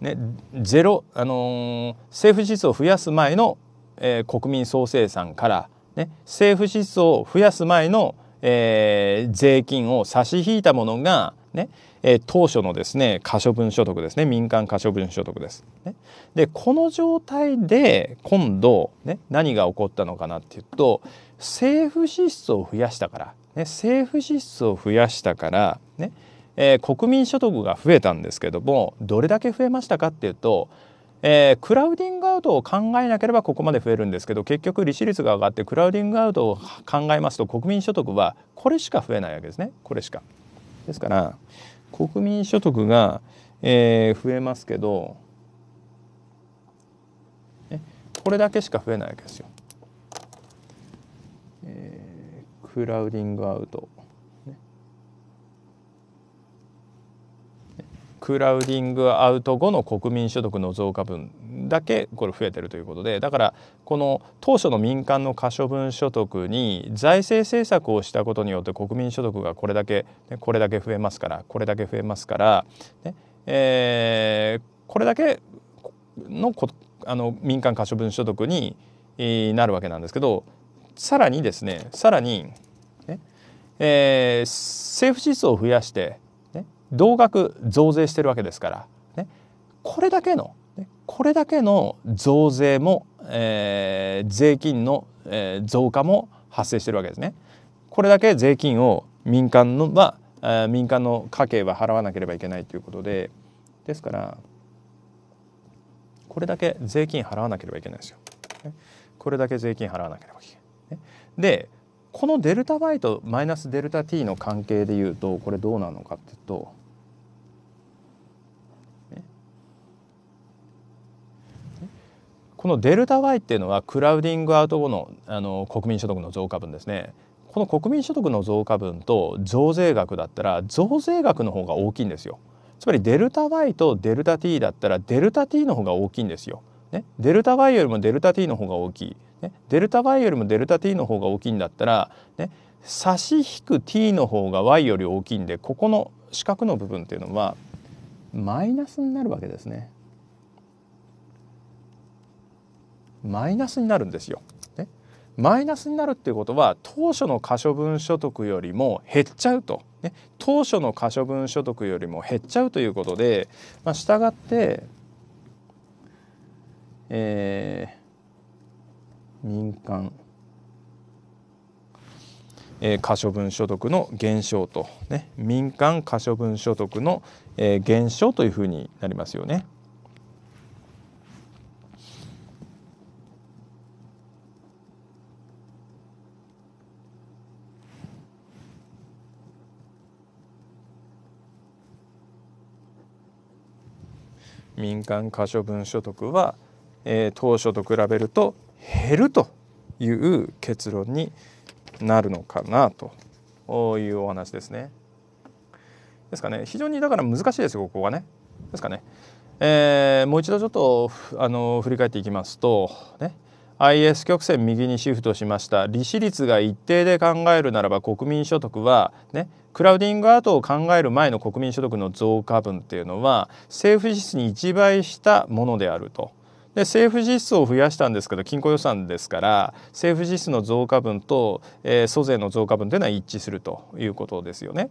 A: ねゼロ、あのー、政府支出を増やす前の、えー、国民総生産から、ね、政府支出を増やす前の、えー、税金を差し引いたものがねえ当初のですね可処分所得ですね民間可処分所得です。ね、でこの状態で今度、ね、何が起こったのかなっていうと政府支出を増やしたから、ね、政府支出を増やしたから、ねえー、国民所得が増えたんですけどもどれだけ増えましたかっていうとえー、クラウディングアウトを考えなければここまで増えるんですけど結局利子率が上がってクラウディングアウトを考えますと国民所得はこれしか増えないわけですねこれしか。ですから国民所得が、えー、増えますけど、これだけしか増えないわけですよ。えー、クラウディングアウト、ね、クラウディングアウト後の国民所得の増加分だけこれ増えてるということでだからこの当初の民間の可処分所得に財政政策をしたことによって国民所得がこれだけ、ね、これだけ増えますからこれだけ増えますから、ねえー、これだけのこあの民間可処分所得になるわけなんですけどさらにですねさらに、ねえー、政府支出を増やして、ね、同額増税してるわけですから、ね、これだけのこれだけの増税も、えー、税金の、えー、増加も発生してるわけですね。これだけ税金を民間のは、まあ、民間の家計は払わなければいけないということでですからこれだけ税金払わなければいけないですよ。これだけ税金払わなければいけない。でこのデルタ y とマイナスデルタ t の関係でいうとこれどうなのかっていうとこのデルタ Y っていうのはクラウディングアウト後のあの国民所得の増加分ですねこの国民所得の増加分と増税額だったら増税額の方が大きいんですよつまりデルタ Y とデルタ T だったらデルタ T の方が大きいんですよ、ね、デルタ Y よりもデルタ T の方が大きい、ね、デルタ Y よりもデルタ T の方が大きいんだったら、ね、差し引く T の方が Y より大きいんでここの四角の部分っていうのはマイナスになるわけですねマイナスになるんですよ。ね、マイナスになるっていうことは当初の可処分所得よりも減っちゃうと、ね、当初の可処分所得よりも減っちゃうということで、まあ、従って、えー、民間可処分所得の減少と、ね、民間可処分所得の、えー、減少というふうになりますよね。民間可処分所得は、えー、当初と比べると減るという結論になるのかなというお話ですね。ですかね非常にだから難しいですよここはね。ですかね。えー、もう一度ちょっとあの振り返っていきますとね IS 曲線右にシフトしました利子率が一定で考えるならば国民所得はねクラウディングアートを考える前の国民所得の増加分っていうのは政府支出に1倍したものであると。で政府支出を増やしたんですけど金庫予算ですから政府支出の増加分と、えー、租税の増加分というのは一致するということですよね。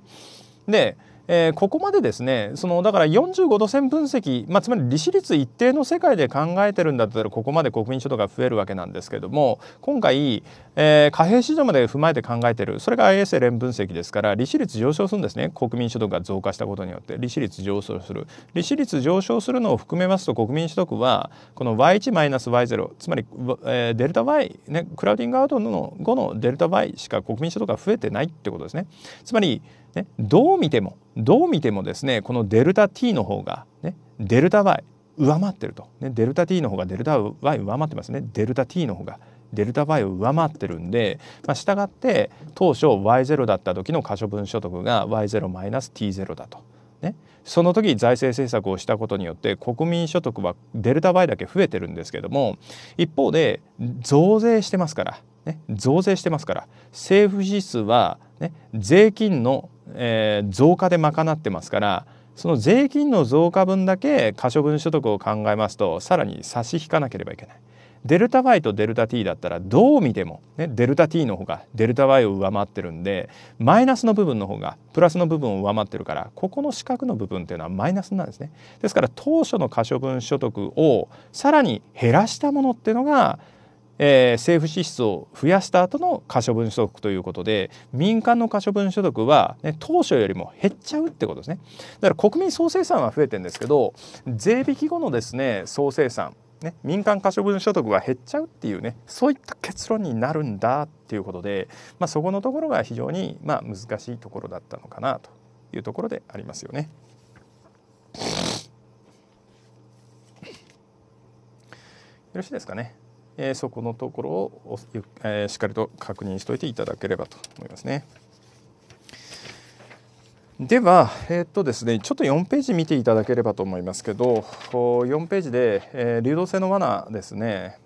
A: でえー、ここまでですねそのだから45度線分析、まあ、つまり利子率一定の世界で考えてるんだったらここまで国民所得が増えるわけなんですけども今回、えー、貨幣市場まで踏まえて考えてるそれが i s a 連分析ですから利子率上昇するんですね国民所得が増加したことによって利子率上昇する利子率上昇するのを含めますと国民所得はこの y1-y0 つまり、えー、デルタ y、ね、クラウディングアウトの後のデルタ y しか国民所得が増えてないってことですね。つまりね、どう見てもどう見てもですねこのデルタ T の方が、ね、デルタ Y 上回ってると、ね、デルタ T の方がデルタ Y 上回ってますねデルタ T の方がデルタ Y を上回ってるんで、まあ、したがって当初 Y0 だった時の可処分所得が Y0-T0 だと。ね、その時財政政策をしたことによって国民所得はデルタ Y だけ増えてるんですけども一方で増税してますからね、増税してますから政府支出は、ね、税金の、えー、増加で賄ってますからその税金の増加分だけ可処分所得を考えますとさらに差し引かなければいけない。デルタ Y とデルタ T だったらどう見ても、ね、デルタ T の方がデルタ Y を上回ってるんでマイナスの部分の方がプラスの部分を上回ってるからここの四角の部分っていうのはマイナスなんですね。ですから当初の可処分所得をさらに減らしたものっていうのがえー、政府支出を増やした後の可処分所得ということで民間の可処分所得は、ね、当初よりも減っちゃうってことですねだから国民総生産は増えてるんですけど税引き後のですね総生産ね、民間可処分所得は減っちゃうっていうねそういった結論になるんだっていうことで、まあ、そこのところが非常に、まあ、難しいところだったのかなというところでありますよね。よろしいですかね。えそこのところを、えしっかりと確認しておいていただければと思いますね。では、えー、っとですね、ちょっと4ページ見ていただければと思いますけど4ページで、え流動性の罠ですね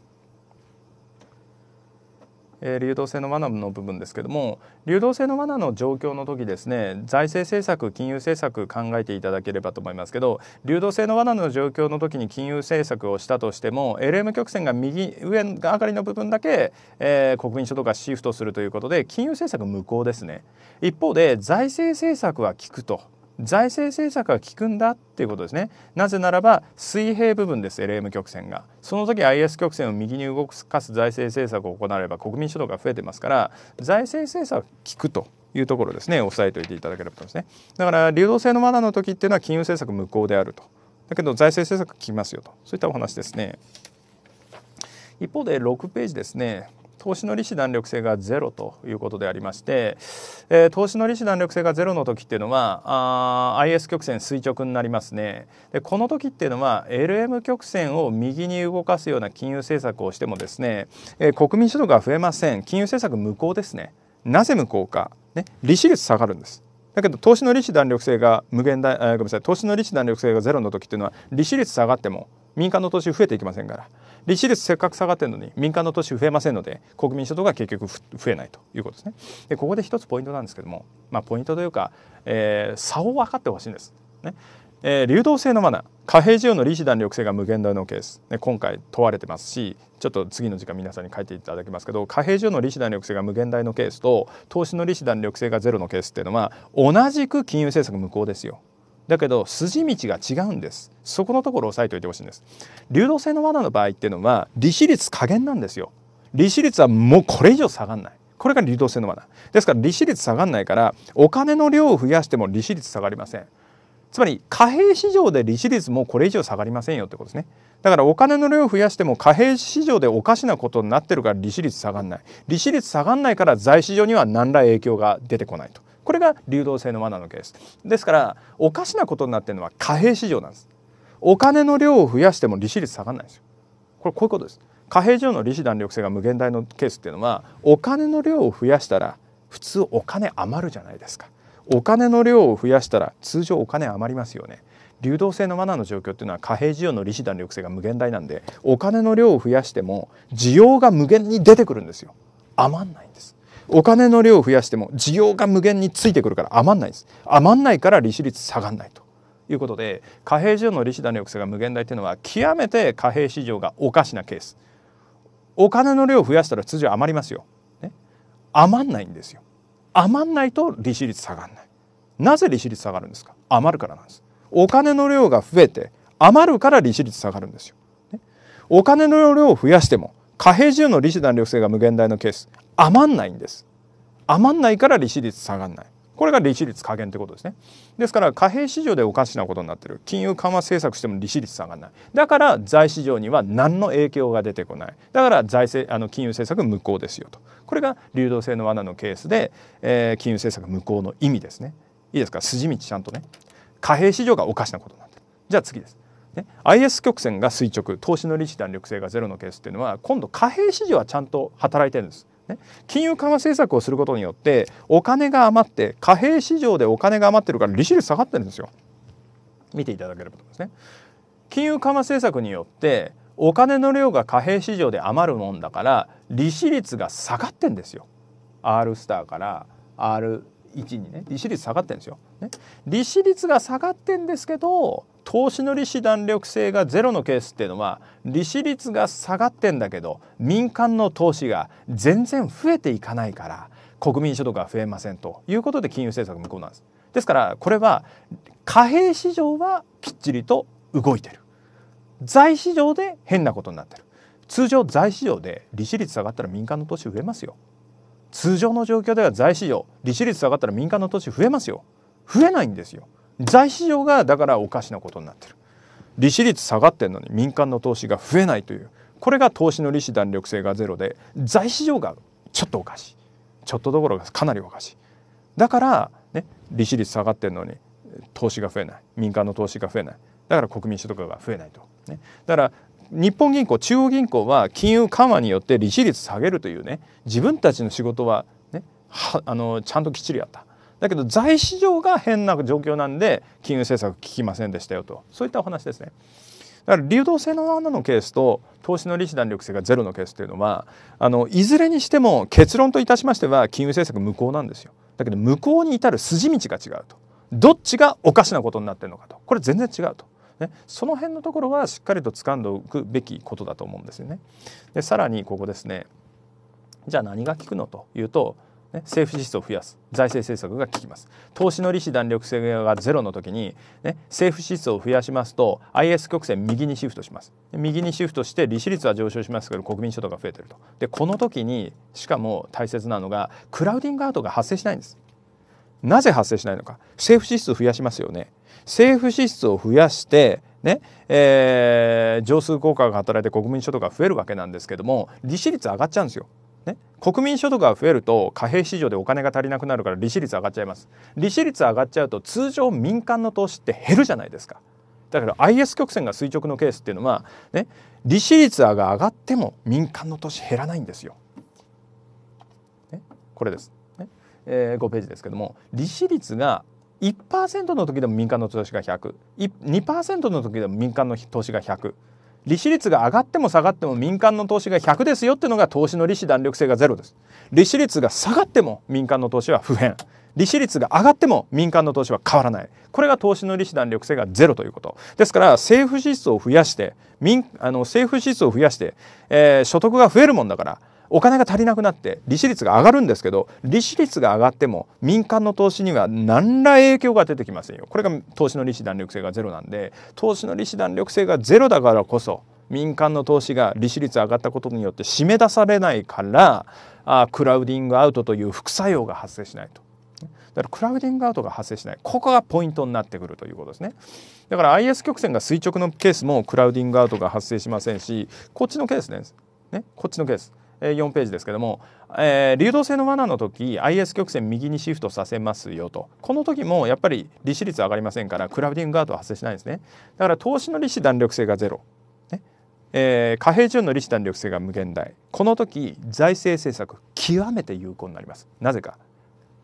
A: え流動性の罠の部分ですけども流動性の罠の状況の時ですね財政政策金融政策考えていただければと思いますけど流動性の罠の状況の時に金融政策をしたとしても LM 曲線が右上上がりの部分だけ、えー、国民所得がシフトするということで金融政策無効ですね一方で財政政策は効くと財政政策が効くんだっていうことですねなぜならば水平部分です LM 曲線がその時 IS 曲線を右に動かす財政政策を行えば国民所得が増えてますから財政政策が効くというところですね押さえておいていただければと思いますねだから流動性のマナーの時っていうのは金融政策無効であるとだけど財政政策効きますよとそういったお話ですね一方で6ページですね投資の利子弾力性がゼロということでありまして、えー、投資の利子弾力性がゼロの時っていうのはあ IS 曲線垂直になりますねでこの時っていうのは LM 曲線を右に動かすような金融政策をしてもですね、えー、国民所得が増えません金融政策無効ですねなぜ無効か、ね、利子率下がるんですだけど投資の利子弾力性が無限大、えー、ごめんなさい投資の利子弾力性がゼロの時っていうのは利子率下がっても民間の投資増えていきませんから利子率せっかく下がってるのに民間の投資増えませんので国民所得が結局増えないということですね。でここで一つポイントなんですけども、まあ、ポイントというか、えー、差を分かってほしいんです。ねえー、流動性のマナー貨幣需要の利子弾力性が無限大のケース、ね、今回問われてますしちょっと次の時間皆さんに書いていただきますけど貨幣需要の利子弾力性が無限大のケースと投資の利子弾力性がゼロのケースっていうのは同じく金融政策無効ですよ。だけど筋道が違うんですそこのところ押さえておいてほしいんです流動性の罠の場合っていうのは利子率加減なんですよ利子率はもうこれ以上下がらないこれが流動性の罠ですから利子率下がらないからお金の量を増やしても利子率下がりませんつまり貨幣市場で利子率もこれ以上下がりませんよってことですねだからお金の量を増やしても貨幣市場でおかしなことになってるから利子率下がらない利子率下がらないから財市場には何ら影響が出てこないとこれが流動性の罠のケーですですからおかしなことになってるのは貨幣市場なんですお金の量を増やしても利子率下がらないんですよこれこういうことです貨幣上の利子弾力性が無限大のケースっていうのはお金の量を増やしたら普通お金余るじゃないですかお金の量を増やしたら通常お金余りますよね流動性の罠の状況っていうのは貨幣需要の利子弾力性が無限大なんでお金の量を増やしても需要が無限に出てくるんですよ余んないお金の量を増やしても需要が無限についてくるから余んないです余んないから利子率下がんないということで貨幣需要の利子の抑制が無限大っていうのは極めて貨幣市場がおかしなケースお金の量を増やしたら通常余りますよ、ね、余んないんですよ余んないと利子率下がんないなぜ利子率下がるんですか余るからなんですお金の量が増えて余るから利子率下がるんですよ、お金の量を増やしても貨幣中の利子弾力性が無限大のケース余んないんです余んないから利子率下がんないこれが利子率下限ってことですねですから貨幣市場でおかしなことになってる金融緩和政策しても利子率下がらないだから財市場には何の影響が出てこないだから財政あの金融政策無効ですよとこれが流動性の罠のケースで、えー、金融政策無効の意味ですねいいですか筋道ちゃんとね貨幣市場がおかしなことになってるじゃあ次ですね、IS 曲線が垂直投資の利子弾力性がゼロのケースっていうのは今度貨幣市場はちゃんと働いてるんです。ね、金融緩和政策をすることによってお金が余って貨幣市場でお金が余ってるから利子率下がってるんですよ。見ていただければと思いますね。金融緩和政策によってお金の量が貨幣市場で余るもんだから利子率が下がってんですよ。R スターから R1 にね利子率下がってんですよ。ね、利子率が下がってんですけど投資の利子弾力性がゼロのケースっていうのは利子率が下がってんだけど民間の投資が全然増えていかないから国民所得が増えませんということで金融政策無効なんです。ですからこれは貨幣市場はきっちりと動いてる。財市場で変なことになってる。通常財市場で利子率下がったら民間の投資増えますよ。通常の状況では財市場利子率下がったら民間の投資増えますよ。増えないんですよ。財市場がだからおかしなことになってる利子率下がってんのに民間の投資が増えないというこれが投資の利子弾力性がゼロで財市場がちょっとおかしいちょっとどころかかなりおかしいだから、ね、利子率下がってんのに投資が増えない民間の投資が増えないだから国民所得が増えないと、ね、だから日本銀行中央銀行は金融緩和によって利子率下げるというね自分たちの仕事はねあのちゃんときっちりやっただけど財市場が変な状況なんで金融政策効きませんでしたよとそういったお話ですね。だから流動性の穴のケースと投資の利子弾力性がゼロのケースというのはあのいずれにしても結論といたしましては金融政策無効なんですよ。だけど無効に至る筋道が違うとどっちがおかしなことになってるのかとこれ全然違うと。ね、その辺のところはしっかりと掴んでおくべきことだと思うんですよね。でさらにここですねじゃあ何が効くのというとね、政府支出を増やす財政政策が効きます投資の利子弾力性がゼロの時に、ね、政府支出を増やしますと IS 曲線右にシフトします右にシフトして利子率は上昇しますけど国民所得が増えてるとでこの時にしかも大切なのがクラウディングアウトが発生しないんですなぜ発生しないのか政府支出を増やしますよね政府支出を増やしてねえー、上数効果が働いて国民所得が増えるわけなんですけども利子率上がっちゃうんですよね、国民所得が増えると貨幣市場でお金が足りなくなるから利子率上がっちゃいます利子率上がっちゃうと通常民間の投資って減るじゃないですかだから IS 曲線が垂直のケースっていうのは、ね、利子率が上がっても民間の投資減らないんですよ。ね、これです、ねえー、5ページですけども利子率が1%の時でも民間の投資が1002%の時でも民間の投資が100利子率が上がっても下がっても民間の投資が100ですよっていうのが投資の利子弾力性がゼロです利子率が下がっても民間の投資は不変利子率が上がっても民間の投資は変わらないこれが投資の利子弾力性がゼロということですから政府支出を増やして民あの政府支出を増やして、えー、所得が増えるもんだからお金が足りなくなって利子率が上がるんですけど利子率が上がっても民間の投資には何ら影響が出てきませんよこれが投資の利子弾力性がゼロなんで投資の利子弾力性がゼロだからこそ民間の投資が利子率上がったことによって締め出されないからあクラウディングアウトという副作用が発生しないと。だからクラウディングアウトが発生しないここがポイントになってくるということですねだから IS 曲線が垂直のケースもクラウディングアウトが発生しませんしこっちのケースねねこっちのケース4ページですけども、えー、流動性の罠の時 IS 曲線右にシフトさせますよとこの時もやっぱり利子率上がりませんからクラウディングガードは発生しないんですねだから投資の利子弾力性がゼロ、ねえー、貨幣中の利子弾力性が無限大この時財政政策極めて有効になりますなぜか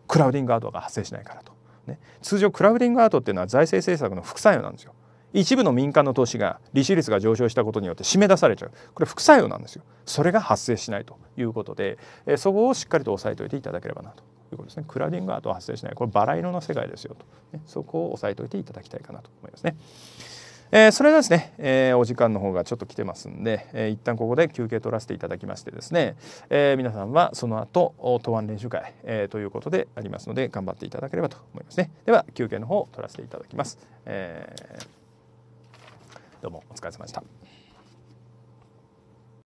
A: クラウディングガードが発生しないからと、ね、通常クラウディングガードっていうのは財政政策の副作用なんですよ一部の民間の投資が利子率が上昇したことによって締め出されちゃうこれ副作用なんですよそれが発生しないということで、えそこをしっかりと押さえておいていただければなということですねクラウディングアートは発生しないこれバラ色の世界ですよと、ね、そこを押さえておいていただきたいかなと思いますね。えー、それではですね、えー、お時間の方がちょっと来てますんで、えー、一旦ここで休憩取らせていただきましてですね、えー、皆さんはその後答案練習会、えー、ということでありますので頑張っていただければと思いますねでは休憩の方を取らせていただきます、えーどうもお疲れ様でした。